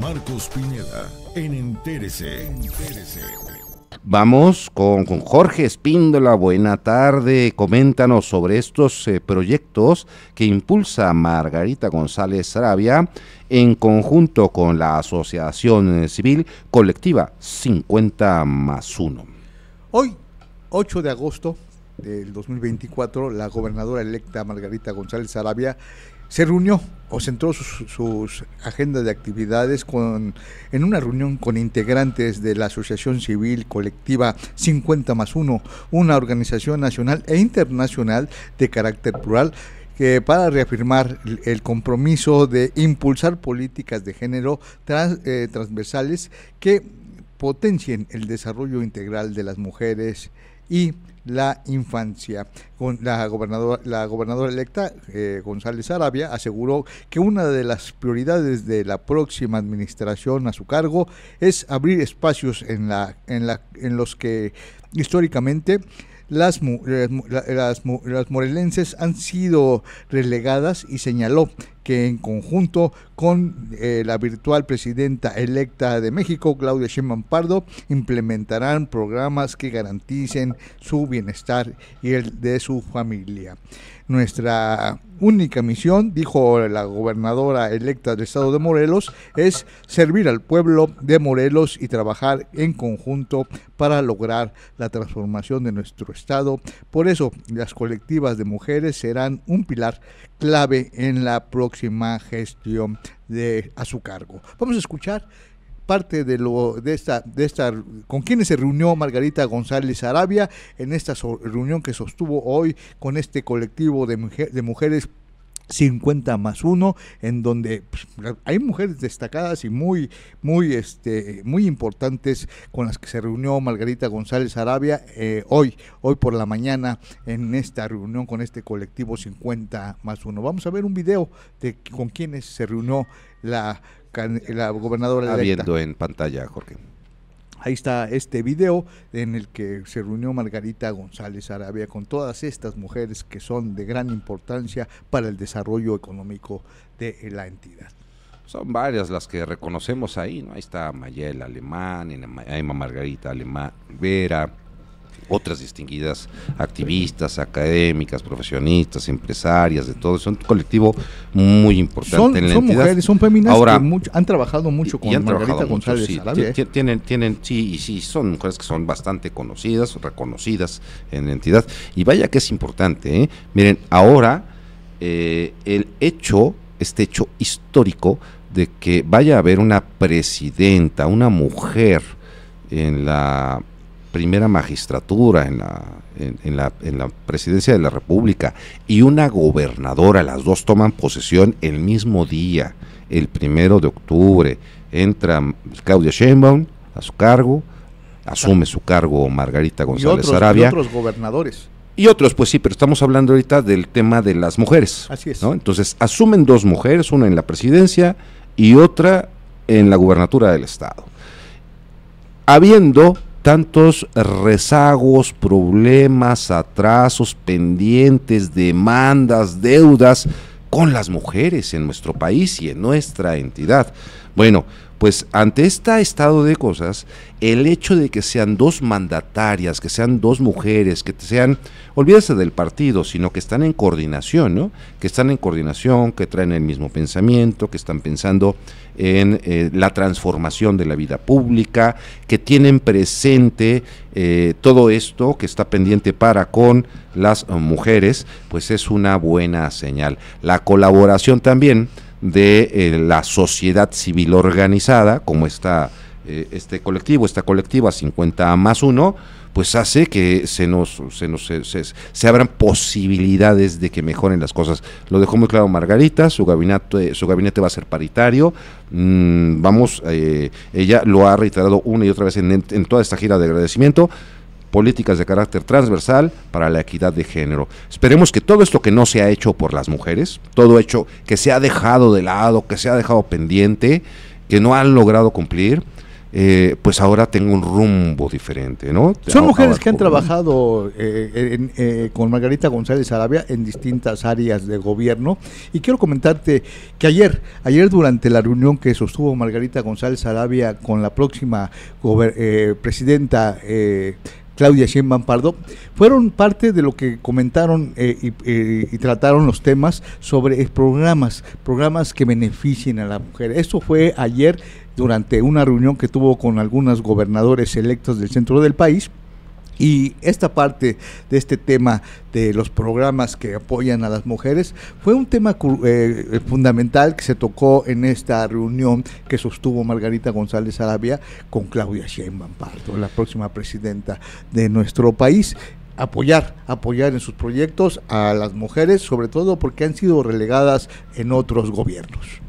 Marcos Piñeda. en Entérese. Vamos con, Jorge Espíndola. Buena tarde. Coméntanos sobre estos eh, proyectos que impulsa Margarita González Saravia en conjunto con la Asociación Civil Colectiva 50 más 1. Hoy, 8 de agosto, del 2024, la gobernadora electa Margarita González Arabia se reunió o centró sus, sus agendas de actividades con, en una reunión con integrantes de la Asociación Civil Colectiva 50 más uno una organización nacional e internacional de carácter plural que para reafirmar el compromiso de impulsar políticas de género eh, transversales que potencien el desarrollo integral de las mujeres y la infancia. Con la, gobernadora, la gobernadora electa, eh, González Arabia, aseguró que una de las prioridades de la próxima administración a su cargo es abrir espacios en, la, en, la, en los que históricamente las, las, las, morelenses han sido relegadas y señaló que en conjunto con eh, la virtual presidenta electa de México, Claudia Sheinbaum Pardo, implementarán programas que garanticen su bienestar y el de su familia. Nuestra única misión, dijo la gobernadora electa del estado de Morelos, es servir al pueblo de Morelos y trabajar en conjunto para lograr la transformación de nuestro estado. Por eso, las colectivas de mujeres serán un pilar clave en la próxima gestión de a su cargo. Vamos a escuchar parte de, lo, de, esta, de esta, con quienes se reunió Margarita González Arabia en esta reunión que sostuvo hoy con este colectivo de, de mujeres 50 más uno en donde pues, hay mujeres destacadas y muy, muy, este, muy importantes con las que se reunió Margarita González Arabia eh, hoy, hoy por la mañana en esta reunión con este colectivo 50 más uno Vamos a ver un video de con quienes se reunió la la gobernadora viendo en pantalla, Jorge. Ahí está este video en el que se reunió Margarita González Arabia con todas estas mujeres que son de gran importancia para el desarrollo económico de la entidad. Son varias las que reconocemos ahí, ¿no? Ahí está Mayel Alemán, Emma Margarita Alemán Vera, otras distinguidas activistas, académicas, profesionistas, empresarias, de todo. Es un colectivo muy importante son, mujeres, son féminas Ahora, han trabajado mucho con González sí, Tienen, tienen, sí, y sí, son mujeres que son bastante conocidas, reconocidas en la entidad. Y vaya que es importante, ¿eh? Miren, ahora eh, el hecho, este hecho histórico de que vaya a haber una presidenta, una mujer en la primera magistratura, en la, en, la, en la presidencia de la República, y una gobernadora, las dos toman posesión el mismo día, el primero de octubre, entra Claudia Sheinbaum a su cargo, asume su cargo Margarita González Arabia. Y otros gobernadores. Y otros, pues sí, pero estamos hablando ahorita del tema de las mujeres. Así es. Entonces, asumen dos mujeres, una en la presidencia y otra en la gubernatura del Estado. Habiendo tantos rezagos, problemas, atrasos, pendientes, demandas, deudas con las mujeres en nuestro país y en nuestra entidad. Bueno, pues ante este estado de cosas, el hecho de que sean dos mandatarias, que sean dos mujeres, que sean, olvídese del partido, sino que están en coordinación, ¿no? Que están en coordinación, que traen el mismo pensamiento, que están pensando en eh, la transformación de la vida pública, que tienen presente eh, todo esto que está pendiente para con las mujeres, pues es una buena señal. La colaboración también de eh, la sociedad civil organizada, como está eh, este colectivo, esta colectiva 50 más uno, pues hace que se nos, se, nos se, abran posibilidades de que mejoren las cosas. Lo dejó muy claro Margarita, su gabinete, su gabinete va a ser paritario. Mm, vamos, eh, ella lo ha reiterado una y otra vez en toda esta gira de agradecimiento políticas de carácter transversal para la equidad de género. Esperemos que todo esto que no se ha hecho por las mujeres, todo hecho que se ha dejado de lado, que se ha dejado pendiente, que no han logrado cumplir, eh, pues ahora tenga un rumbo diferente, ¿no? Son mujeres que han trabajado eh, eh, con Margarita González Arabia en distintas áreas de gobierno y quiero comentarte que ayer, ayer durante la reunión que sostuvo Margarita González Arabia con la próxima presidenta Claudia Sheinbaum Pardo, fueron parte de lo que comentaron eh, eh, y, trataron los temas sobre eh, programas, programas que beneficien a la mujer. Esto fue ayer durante una reunión que tuvo con algunos gobernadores electos del centro del país y esta parte de este tema de los programas que apoyan a las mujeres fue un tema eh, fundamental que se tocó en esta reunión que sostuvo Margarita González Arabia con Claudia Sheinbaum la próxima presidenta de nuestro país apoyar, apoyar en sus proyectos a las mujeres, sobre todo porque han sido relegadas en otros gobiernos.